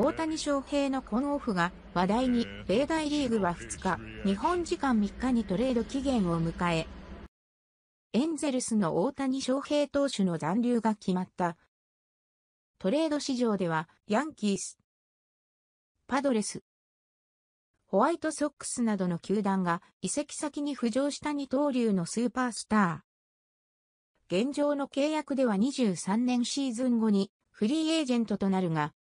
大谷翔平のコンオフが話題に、米外リーグは2日、日本時間3日にトレード期限を迎え、エンゼルスの大谷翔平投手の残留が決まった。トレード市場では、ヤンキース、パドレス、ホワイトソックスなどの球団が移籍先に浮上した二刀流のスーパースター。現状の契約では23年シーズン後にフリーエージェントとなるが、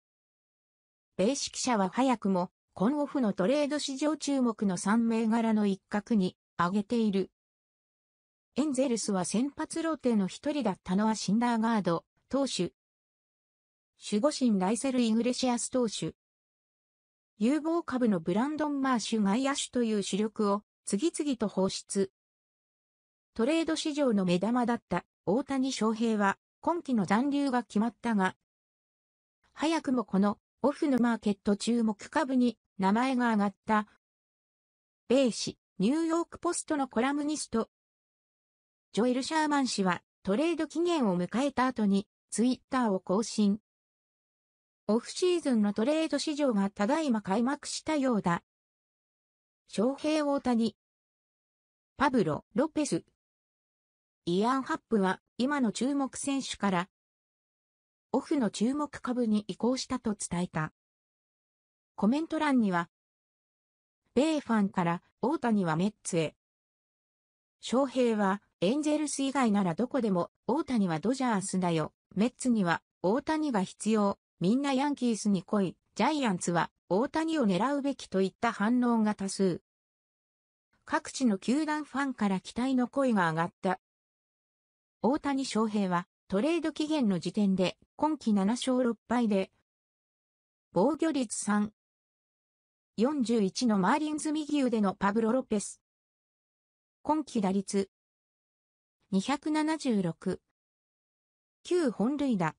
米式社は早くも、コンオフのトレード市場注目の3銘柄の一角に挙げている。エンゼルスは先発ローテの一人だったのはシンダーガード、投手。守護神ライセル・イグレシアス投手。有望株のブランドン・マーシュ外野手という主力を次々と放出。トレード市場の目玉だった大谷翔平は今季の残留が決まったが、早くもこのオフのマーケット注目株に名前が挙がった。米氏、ニューヨークポストのコラムニスト。ジョエル・シャーマン氏はトレード期限を迎えた後にツイッターを更新。オフシーズンのトレード市場がただいま開幕したようだ。翔平大谷。パブロ・ロペス。イアン・ハップは今の注目選手からオフの注目株に移行したと伝えた。コメント欄には、米ファンから大谷はメッツへ。翔平はエンゼルス以外ならどこでも大谷はドジャースだよ。メッツには大谷が必要。みんなヤンキースに来い。ジャイアンツは大谷を狙うべきといった反応が多数。各地の球団ファンから期待の声が上がった。大谷翔平はトレード期限の時点で今季7勝6敗で、防御率3。41のマーリンズ右腕のパブロ・ロペス。今季打率276。9本塁打。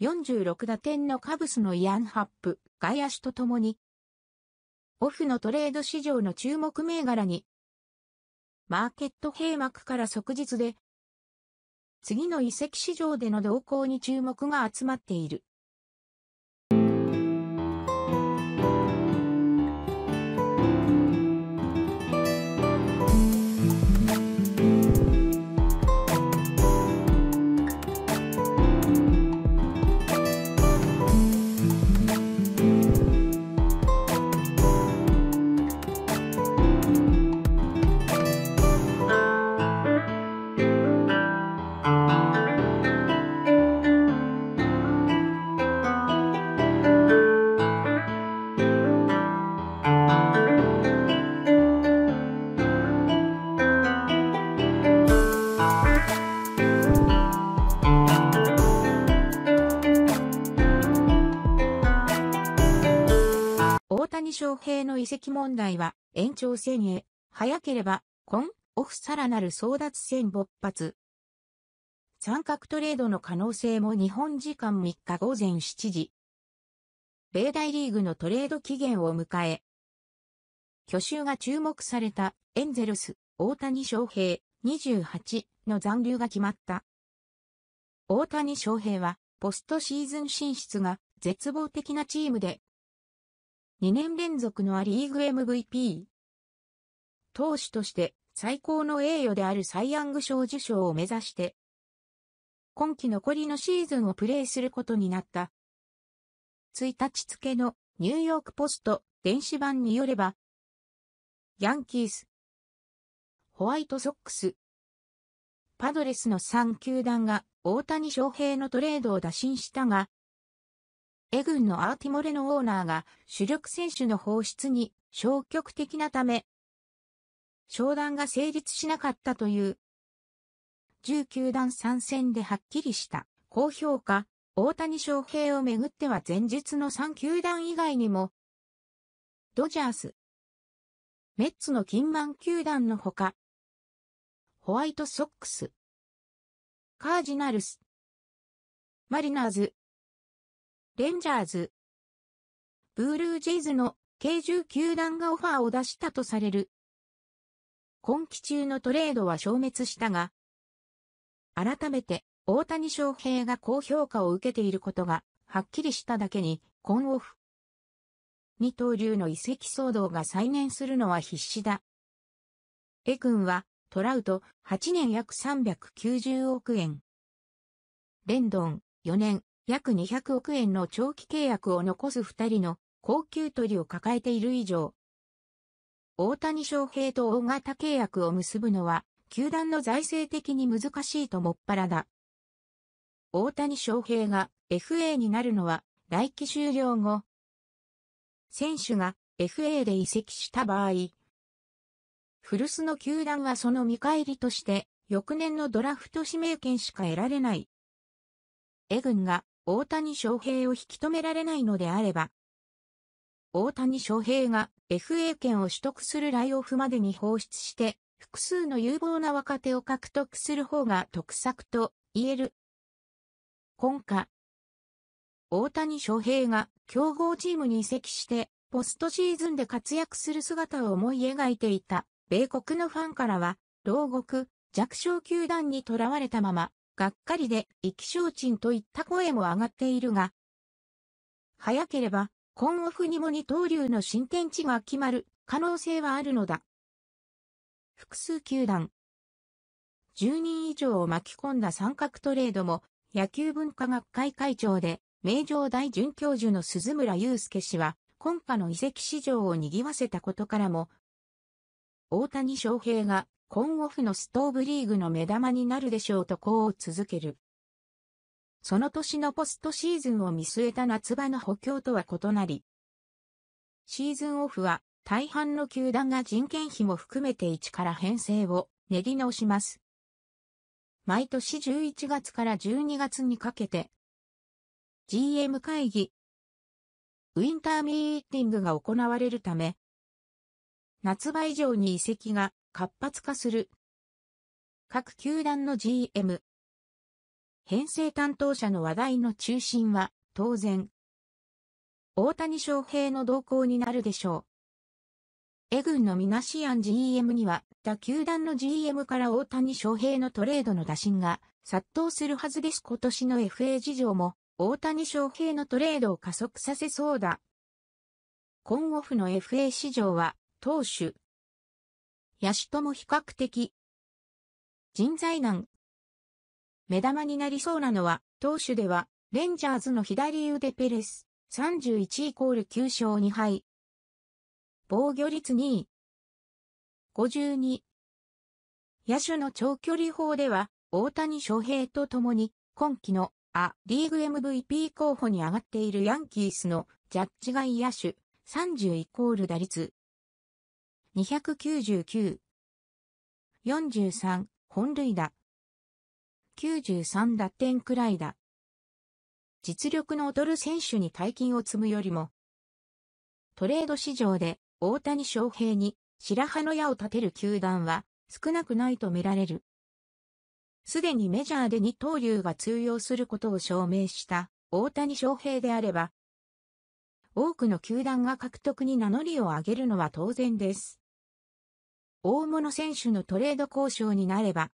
46打点のカブスのイアン・ハップ、外足とともに、オフのトレード市場の注目銘柄に、マーケット閉幕から即日で次の移籍市場での動向に注目が集まっている。移籍問題は延長戦へ、早ければ今オフさらなる争奪戦勃発。三角トレードの可能性も日本時間3日午前7時。米大リーグのトレード期限を迎え、去就が注目されたエンゼルス、大谷翔平、28の残留が決まった。大谷翔平は、ポストシーズン進出が絶望的なチームで2年連続のア・リーグ MVP。投手として最高の栄誉であるサイ・ヤング賞受賞を目指して、今季残りのシーズンをプレーすることになった。1日付のニューヨークポスト電子版によれば、ヤンキース、ホワイトソックス、パドレスの3球団が大谷翔平のトレードを打診したが、エ軍のアーティモレのオーナーが主力選手の放出に消極的なため、商談が成立しなかったという。19段参戦ではっきりした高評価、大谷翔平をめぐっては前日の3球団以外にも、ドジャース、メッツの金満球団のほか、ホワイトソックス、カージナルス、マリナーズ、レンジャーズ。ブールージェイズの計10球団がオファーを出したとされる。今季中のトレードは消滅したが、改めて大谷翔平が高評価を受けていることがはっきりしただけに、コンオフ。二刀流の移籍騒動が再燃するのは必至だ。エ君はトラウト8年約390億円。レンドン4年約200億円の長期契約を残す二人の高級鳥を抱えている以上、大谷翔平と大型契約を結ぶのは、球団の財政的に難しいともっぱらだ。大谷翔平が FA になるのは、来季終了後。選手が FA で移籍した場合、古巣の球団はその見返りとして、翌年のドラフト指名権しか得られない。エンが大谷翔平を引き止められないのであれば、大谷翔平が FA 権を取得するライオフまでに放出して、複数の有望な若手を獲得する方が得策と言える。今夏、大谷翔平が強豪チームに移籍して、ポストシーズンで活躍する姿を思い描いていた、米国のファンからは、牢獄、弱小球団に囚われたまま、がっかりで意気消沈といった声も上がっているが、早ければ、今オフにも二刀流の新天地が決まる可能性はあるのだ。複数球団。10人以上を巻き込んだ三角トレードも、野球文化学会会長で、名城大准教授の鈴村祐介氏は、今夏の移籍市場を賑わせたことからも、大谷翔平が今後フのストーブリーグの目玉になるでしょうとこう続ける。その年のポストシーズンを見据えた夏場の補強とは異なり、シーズンオフは大半の球団が人件費も含めて一から編成を練り直します。毎年11月から12月にかけて、GM 会議、ウィンターミーティングが行われるため、夏場以上に移籍が活発化する。各球団の GM。編成担当者の話題の中心は、当然。大谷翔平の動向になるでしょう。エ軍のミナシアン GM には、他球団の GM から大谷翔平のトレードの打診が殺到するはずです。今年の FA 事情も、大谷翔平のトレードを加速させそうだ。今オフの FA 市場は、投手、ヤシとも比較的。人材難。目玉になりそうなのは、投手では、レンジャーズの左腕ペレス、31イコール9勝2敗。防御率2位。52。野手の長距離砲では、大谷翔平と共に、今季の、ア・リーグ MVP 候補に上がっているヤンキースの、ジャッジ外野手、30イコール打率、299。43、本塁打。93打点くらいだ。実力の劣る選手に大金を積むよりも、トレード市場で大谷翔平に白羽の矢を立てる球団は少なくないと見られる。すでにメジャーで二刀流が通用することを証明した大谷翔平であれば、多くの球団が獲得に名乗りを上げるのは当然です。大物選手のトレード交渉になれば、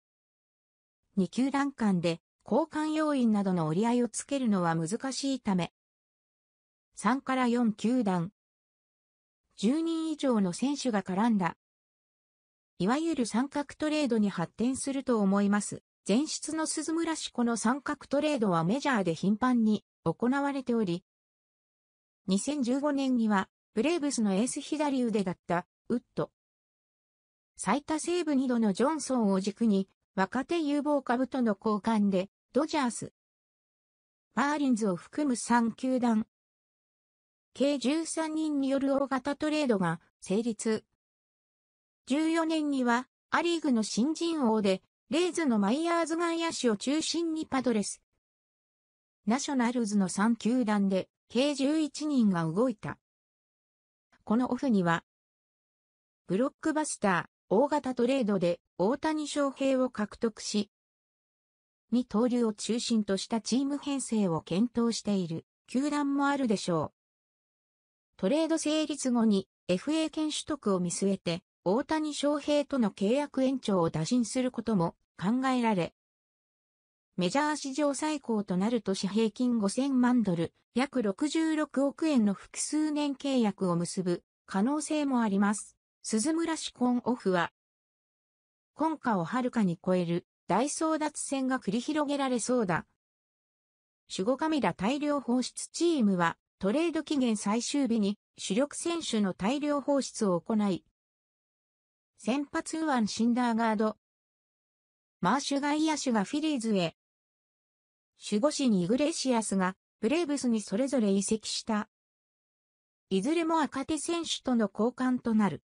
2球団間で交換要員などの折り合いをつけるのは難しいため、3から4球団、10人以上の選手が絡んだ、いわゆる三角トレードに発展すると思います。前出の鈴村氏この三角トレードはメジャーで頻繁に行われており、2015年にはブレーブスのエース左腕だったウッド、最多セーブ2度のジョンソンを軸に、若手有望株との交換で、ドジャース、マーリンズを含む3球団、計13人による大型トレードが成立。14年には、アリーグの新人王で、レイズのマイヤーズ外野手を中心にパドレス。ナショナルズの3球団で、計11人が動いた。このオフには、ブロックバスター、大型トレードで大谷翔平を獲得し、二刀流を中心としたチーム編成を検討している球団もあるでしょう。トレード成立後に FA 権取得を見据えて大谷翔平との契約延長を打診することも考えられ、メジャー史上最高となると市平均5000万ドル、約66億円の複数年契約を結ぶ可能性もあります。鈴村市コンオフは、今夏をはるかに超える大争奪戦が繰り広げられそうだ。守護神ら大量放出チームは、トレード期限最終日に主力選手の大量放出を行い、先発ウアン・シンダーガード、マーシュ外野手がフィリーズへ、守護神イグレシアスがブレーブスにそれぞれ移籍した。いずれも若手選手との交換となる。